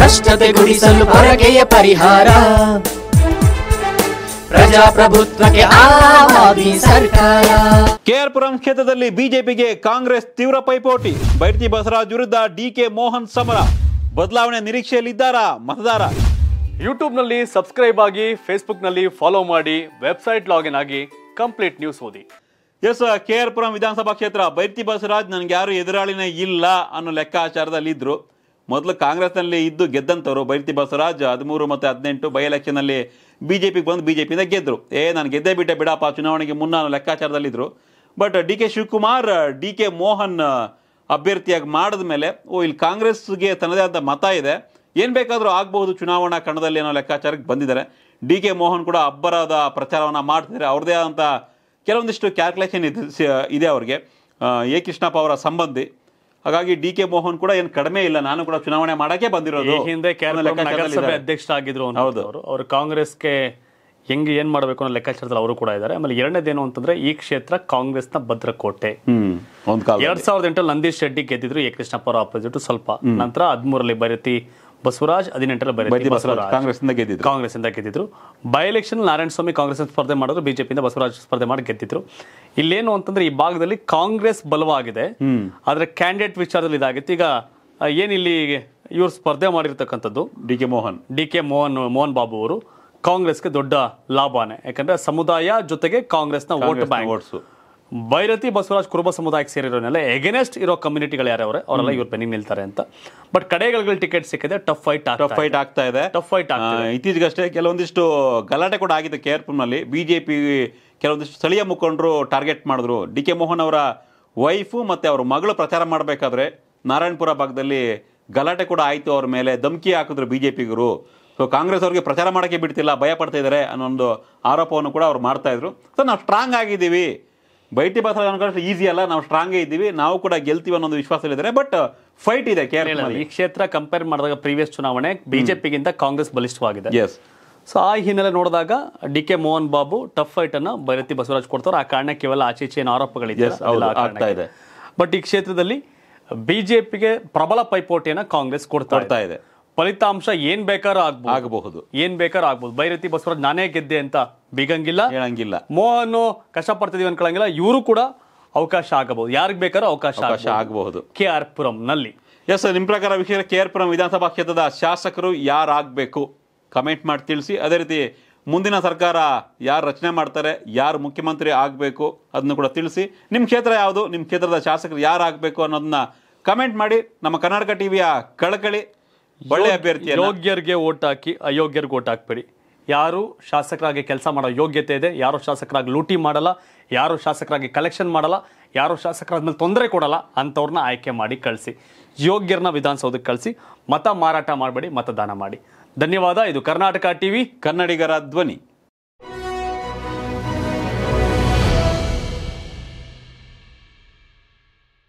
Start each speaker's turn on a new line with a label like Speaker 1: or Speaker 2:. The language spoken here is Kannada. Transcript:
Speaker 1: ಭ್ರಷ್ಟತೆ ಗುಡಿಸಲು ಪರಕೆಯ ಪರಿಹಾರ ಪ್ರಜಾಪ್ರಭುತ್ವಕ್ಕೆ ಸರ್ಕಾರ
Speaker 2: ಕೆಆರ್ಪುರಂ ಕ್ಷೇತ್ರದಲ್ಲಿ ಬಿಜೆಪಿಗೆ ಕಾಂಗ್ರೆಸ್ ತೀವ್ರ ಪೈಪೋಟಿ ಬೈರ್ತಿ ಬಸವರಾಜ್ ವಿರುದ್ಧ ಡಿಕೆ
Speaker 1: ಮೋಹನ್ ಸಮರ ಬದಲಾವಣೆ ನಿರೀಕ್ಷೆಯಲ್ಲಿದ್ದಾರಾ ಮತದಾರ ಯೂಟ್ಯೂಬ್ನಲ್ಲಿ ಸಬ್ಸ್ಕ್ರೈಬ್ ಆಗಿ ಫೇಸ್ಬುಕ್ನಲ್ಲಿ ಫಾಲೋ ಮಾಡಿ ವೆಬ್ಸೈಟ್ ಲಾಗಿನ್ ಆಗಿ ಕಂಪ್ಲೀಟ್ ನ್ಯೂಸ್ ಓದಿ
Speaker 2: ಎಸ್ ಕೆಆರ್ಪುರಂ ವಿಧಾನಸಭಾ ಕ್ಷೇತ್ರ ಬೈರ್ತಿ ಬಸವರಾಜ್ ನನಗೆ ಯಾರು ಎದುರಾಳಿನೇ ಇಲ್ಲ ಅನ್ನೋ ಲೆಕ್ಕಾಚಾರದಲ್ಲಿದ್ದರು ಮೊದಲು ಕಾಂಗ್ರೆಸ್ನಲ್ಲಿ ಇದ್ದು ಗೆದ್ದಂಥವ್ರು ಬೈರತಿ ಬಸವರಾಜ್ ಹದಿಮೂರು ಮತ್ತು ಹದಿನೆಂಟು ಬೈ ಎಲೆಕ್ಷನಲ್ಲಿ ಬಿ ಜೆ ಪಿಗೆ ಬಂದು ಬಿ ಜೆ ಪಿಯಿಂದ ಗೆದ್ದರು ಏ ನಾನು ಗೆದ್ದೇ ಬಿಟ್ಟೆ ಬಿಡಪ್ಪ ಚುನಾವಣೆಗೆ ಮುನ್ನ ಲೆಕ್ಕಾಚಾರದಲ್ಲಿದ್ದರು but D K Shivakumar D K Mohan ಅಭ್ಯರ್ಥಿಯಾಗಿ ಮಾಡಿದ ಮೇಲೆ ಓ ಇಲ್ಲಿ ಕಾಂಗ್ರೆಸ್ಗೆ ತನ್ನದೇ ಆದ ಮತ ಇದೆ ಏನು ಬೇಕಾದರೂ ಆಗಬಹುದು ಚುನಾವಣಾ ಕಣದಲ್ಲಿ ಅನ್ನೋ ಲೆಕ್ಕಾಚಾರಕ್ಕೆ ಬಂದಿದ್ದಾರೆ ಡಿ ಕೆ ಮೋಹನ್ ಕೂಡ ಅಬ್ಬರದ ಪ್ರಚಾರವನ್ನು ಮಾಡ್ತಿದ್ದಾರೆ ಅವ್ರದೇ ಆದಂಥ ಕೆಲವೊಂದಿಷ್ಟು ಕ್ಯಾಲ್ಕುಲೇಷನ್ ಇದೆ ಇದೆ ಅವ್ರಿಗೆ ಎ ಕೃಷ್ಣಪ್ಪ ಅವರ ಸಂಬಂಧಿ ಹಾಗಾಗಿ ಡಿ ಕೆ ಮೋಹನ್ ಕೂಡ ಏನು ಕಡಿಮೆ ಇಲ್ಲ ನಾನು ಕೂಡ ಚುನಾವಣೆ ಮಾಡಕ್ಕೆ ಬಂದಿರೋದು ಹಿಂದೆ ನಗರಸಭೆ
Speaker 1: ಆಗಿದ್ರು ಹೌದು ಅವರು ಕಾಂಗ್ರೆಸ್ಗೆ ಹೆಂಗೆ ಏನು ಮಾಡಬೇಕು ಅನ್ನೋ ಲೆಕ್ಕಾಚಾರದಲ್ಲಿ ಅವರು ಕೂಡ ಇದ್ದಾರೆ ಆಮೇಲೆ ಎರಡನೇದೇನು ಅಂತಂದ್ರೆ ಈ ಕ್ಷೇತ್ರ ಕಾಂಗ್ರೆಸ್ನ ಭದ್ರಕೋಟೆ ಎರಡ್ ಸಾವಿರದ ಎಂಟರಲ್ಲಿ ನಂದೀಶ್ ರೆಡ್ಡಿ ಗೆದ್ದಿದ್ರು ಎ ಕೃಷ್ಣಪ್ಪ ಅವರ ಅಪೋಸಿಟ್ ಸ್ವಲ್ಪ ನಂತರ ಹದಿಮೂರಲ್ಲಿ ಬೈರತಿ ಬಸವರಾಜ್ ಹದಿನೆಂಟರ ಬೈದಿ ಬಸವರಾಜ್ ಇಂದ ಗೆದ್ದಿದ್ರು ಗೆದ್ದಿದ್ರು ಬೈ ಎಲೆಕ್ಷನ್ ನಾರಾಯಣ ಸ್ವಾಮಿ ಕಾಂಗ್ರೆಸ್ ಸ್ಪರ್ಧೆ ಮಾಡಿದ್ರು ಬಿಜೆಪಿಯಿಂದ ಬಸವರಾಜ್ ಸ್ಪರ್ಧೆ ಮಾಡಿ ಗೆದ್ದಿದ್ರು ಇಲ್ಲೇನು ಅಂತಂದ್ರೆ ಈ ಭಾಗದಲ್ಲಿ ಕಾಂಗ್ರೆಸ್ ಬಲವಾಗಿದೆ ಆದ್ರೆ ಕ್ಯಾಂಡಿಡೇಟ್ ವಿಚಾರದಲ್ಲಿ ಇದಾಗಿತ್ತು ಈಗ ಏನಿಲ್ಲಿ ಇವರು ಸ್ಪರ್ಧೆ ಮಾಡಿರ್ತಕ್ಕಂಥದ್ದು D K Mohan D K Mohan Mohan Babu ಅವರು ಕಾಂಗ್ರೆಸ್ಗೆ ದೊಡ್ಡ ಲಾಭನೇ ಯಾಕಂದ್ರೆ ಸಮುದಾಯ ಜೊತೆಗೆ ಕಾಂಗ್ರೆಸ್ನ ವೋಟ್ ಬ್ಯಾಂಕ್ ಬೈರತಿ ಬಸವರಾಜ್ ಕುರುಬ ಸಮುದಾಯಕ್ಕೆ ಸೇರಿರೋನೆಲ್ಲ ಎಗೇನೆಸ್ಟ್ ಇರೋ ಕಮ್ಯುನಿಟಿಗಳು ಯಾರ್ಯಾವ್ರೆ ಅವರೆಲ್ಲ ಇವ್ರ ಬೆನ್ನಿಗೆ ನಿಲ್ತಾರೆ ಅಂತ ಬಟ್ ಕಡೆಗಳಲ್ಲಿ ಟಿಕೆಟ್ ಸಿಕ್ಕಿದೆ ಟಫ್ ಫೈಟ್ ಟಫ್ ಫೈಟ್ ಆಗ್ತಾ ಇದೆ ಟಫ್ ಫೈಟ್ ಇತ್ತೀಚೆಗಷ್ಟೇ ಕೆಲವೊಂದಿಷ್ಟು
Speaker 2: ಗಲಾಟೆ ಕೂಡ ಆಗಿದೆ ಕೇರ್ಪುರ್ನಲ್ಲಿ ಬಿಜೆಪಿ ಕೆಲವೊಂದಿಷ್ಟು ಸ್ಥಳೀಯ ಮುಖಂಡರು ಟಾರ್ಗೆಟ್ ಮಾಡಿದ್ರು ಡಿ ಕೆ ಮೋಹನ್ ಅವರ ವೈಫು ಮತ್ತು ಅವ್ರ ಮಗಳು ಪ್ರಚಾರ ಮಾಡಬೇಕಾದ್ರೆ ನಾರಾಯಣಪುರ ಭಾಗದಲ್ಲಿ ಗಲಾಟೆ ಕೂಡ ಆಯಿತು ಅವ್ರ ಮೇಲೆ ಧಮಕಿ ಹಾಕಿದ್ರು ಬಿಜೆಪಿಗರು ಸೊ ಕಾಂಗ್ರೆಸ್ ಅವ್ರಿಗೆ ಪ್ರಚಾರ ಮಾಡೋಕ್ಕೆ ಬಿಡ್ತಿಲ್ಲ ಭಯ ಪಡ್ತಾ ಇದ್ದಾರೆ ಅನ್ನೋ ಒಂದು ಆರೋಪವನ್ನು ಕೂಡ ಅವ್ರು ಮಾಡ್ತಾಯಿದ್ರು ಸೊ ನಾವು ಸ್ಟ್ರಾಂಗ್ ಆಗಿದ್ದೀವಿ ಬೈಟಿ ಬಾಸರ ಅನ್ಕೊಂಡ್ರೆ ಈಸಿ ಅಲ್ಲ ನಾವು ಸ್ಟ್ರಾಂಗ್ ಇದ್ದೀವಿ ನಾವು ಕೂಡ ಗೆಲ್ತೀವಿ ಅನ್ನೋ ವಿಶ್ವಾಸದಲ್ಲಿದ್ದಾರೆ ಬಟ್ ಫೈಟ್ uh, ಇದೆ ಕೇರಳ ಈ
Speaker 1: ಕ್ಷೇತ್ರ ಕಂಪೇರ್ ಮಾಡಿದಾಗ ಪ್ರೀವಿಯಸ್ ಚುನಾವಣೆ ಬಿಜೆಪಿಗಿಂತ ಕಾಂಗ್ರೆಸ್ ಬಲಿಷ್ಠವಾಗಿದೆ ಎಸ್ ಸೊ ಆ ಹಿನ್ನೆಲೆ ನೋಡಿದಾಗ D K Mohan Babu tough fight ಅನ್ನು ಬೈರತಿ ಬಸವರಾಜ್ ಕೊಡ್ತಾರೆ ಆ ಕಾರಣ ಕೇವಲ ಆಚೆ ಈಚೆ ಆರೋಪಗಳಿದೆ ಬಟ್ ಈ ಕ್ಷೇತ್ರದಲ್ಲಿ ಬಿಜೆಪಿಗೆ ಪ್ರಬಲ ಪೈಪೋಟಿಯನ್ನು ಕಾಂಗ್ರೆಸ್ ಕೊಡ್ತಾ ಇದೆ ಫಲಿತಾಂಶ ಏನ್ ಬೇಕಾದ್ರೂ ಆಗ್ಬೋದು ಆಗಬಹುದು ಏನ್ ಬೇಕಾದ್ರೂ ಆಗ್ಬೋದು ಬೈರತಿ ಬಸವರಾಜ್ ನಾನೇ ಗೆದ್ದೆ ಅಂತ ಬಿಗಂಗಿಲ್ಲ ಹೇಳಂಗಿಲ್ಲ ಮೋಹನ್ ಕಷ್ಟ ಪಡ್ತಿದೀವಿ ಅನ್ಕೊಳಂಗಿಲ್ಲ ಇವರು ಕೂಡ ಅವಕಾಶ ಆಗಬಹುದು ಯಾರಿಗೆ ಬೇಕಾದ್ರೂ ಅವಕಾಶ ಆಗಬಹುದು ಕೆ ಆರ್ ಪುರಂ ನಲ್ಲಿ ಎಸ್ ನಿಮ್ಮ
Speaker 2: ಪ್ರಕಾರ ವಿಷಯ ಕೆ ಆರ್ ಪುರಂ ವಿಧಾನಸಭಾ ಕ್ಷೇತ್ರದ ಶಾಸಕರು ಯಾರಾಗಬೇಕು ಕಮೆಂಟ್ ಮಾಡಿ ತಿಳಿಸಿ ಅದೇ ರೀತಿ ಮುಂದಿನ ಸರ್ಕಾರ ಯಾರು ರಚನೆ ಮಾಡ್ತಾರೆ ಯಾರು ಮುಖ್ಯಮಂತ್ರಿ ಆಗಬೇಕು ಅದನ್ನು ಕೂಡ ತಿಳಿಸಿ ನಿಮ್ಮ ಕ್ಷೇತ್ರ ಯಾವುದು ನಿಮ್ಮ ಕ್ಷೇತ್ರದ ಶಾಸಕರು ಯಾರು ಆಗಬೇಕು ಅನ್ನೋದನ್ನ ಕಮೆಂಟ್ ಮಾಡಿ ನಮ್ಮ ಕರ್ನಾಟಕ
Speaker 1: ಟಿವಿಯ ಕಳಕಳಿ ಒಳ್ಳೆ ಅಭ್ಯರ್ಥಿ ಯೋಗ್ಯರಿಗೆ ಓಟ್ ಹಾಕಿ ಅಯೋಗ್ಯರಿಗೆ ಓಟ್ ಹಾಕ್ಬೇಡಿ ಯಾರು ಶಾಸಕರಾಗಿ ಕೆಲಸ ಮಾಡೋ ಯೋಗ್ಯತೆ ಇದೆ ಯಾರು ಶಾಸಕರಾಗಿ ಲೂಟಿ ಮಾಡಲ್ಲ ಯಾರು ಶಾಸಕರಾಗಿ ಕಲೆಕ್ಷನ್ ಮಾಡಲ್ಲ ಯಾರು ಶಾಸಕರಾದ ಮೇಲೆ ತೊಂದರೆ ಕೊಡಲ್ಲ ಅಂಥವ್ರನ್ನ ಆಯ್ಕೆ ಮಾಡಿ ಕಳಿಸಿ ಯೋಗ್ಯರನ್ನ ವಿಧಾನಸೌಧಕ್ಕೆ ಕಳಿಸಿ ಮತ ಮಾರಾಟ ಮಾಡಬೇಡಿ ಮತದಾನ ಮಾಡಿ ಧನ್ಯವಾದ ಇದು ಕರ್ನಾಟಕ ವಿ ಕನ್ನಡಿಗರ ಧ್ವನಿ